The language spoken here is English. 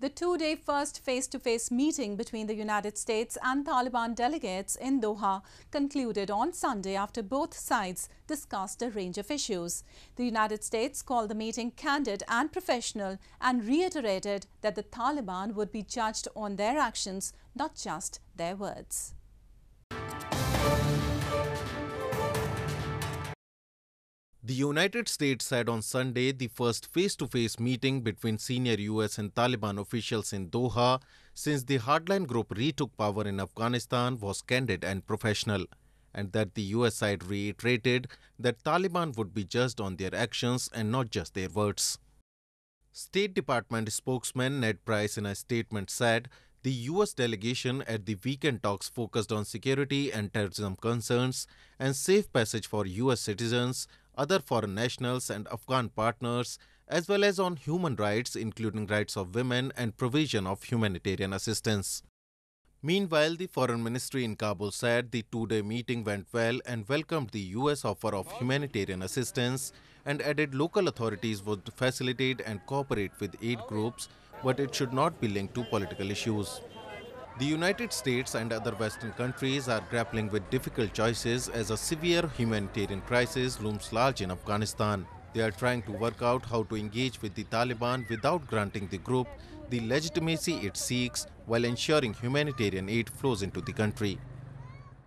The two-day first face-to-face -face meeting between the United States and Taliban delegates in Doha concluded on Sunday after both sides discussed a range of issues. The United States called the meeting candid and professional and reiterated that the Taliban would be judged on their actions, not just their words. The United States said on Sunday the first face to face meeting between senior US and Taliban officials in Doha since the hardline group retook power in Afghanistan was candid and professional, and that the US side reiterated that Taliban would be judged on their actions and not just their words. State Department spokesman Ned Price in a statement said the US delegation at the weekend talks focused on security and terrorism concerns and safe passage for US citizens other foreign nationals, and Afghan partners, as well as on human rights, including rights of women and provision of humanitarian assistance. Meanwhile, the foreign ministry in Kabul said the two day meeting went well and welcomed the US offer of humanitarian assistance and added local authorities would facilitate and cooperate with aid groups, but it should not be linked to political issues. The United States and other Western countries are grappling with difficult choices as a severe humanitarian crisis looms large in Afghanistan. They are trying to work out how to engage with the Taliban without granting the group the legitimacy it seeks while ensuring humanitarian aid flows into the country.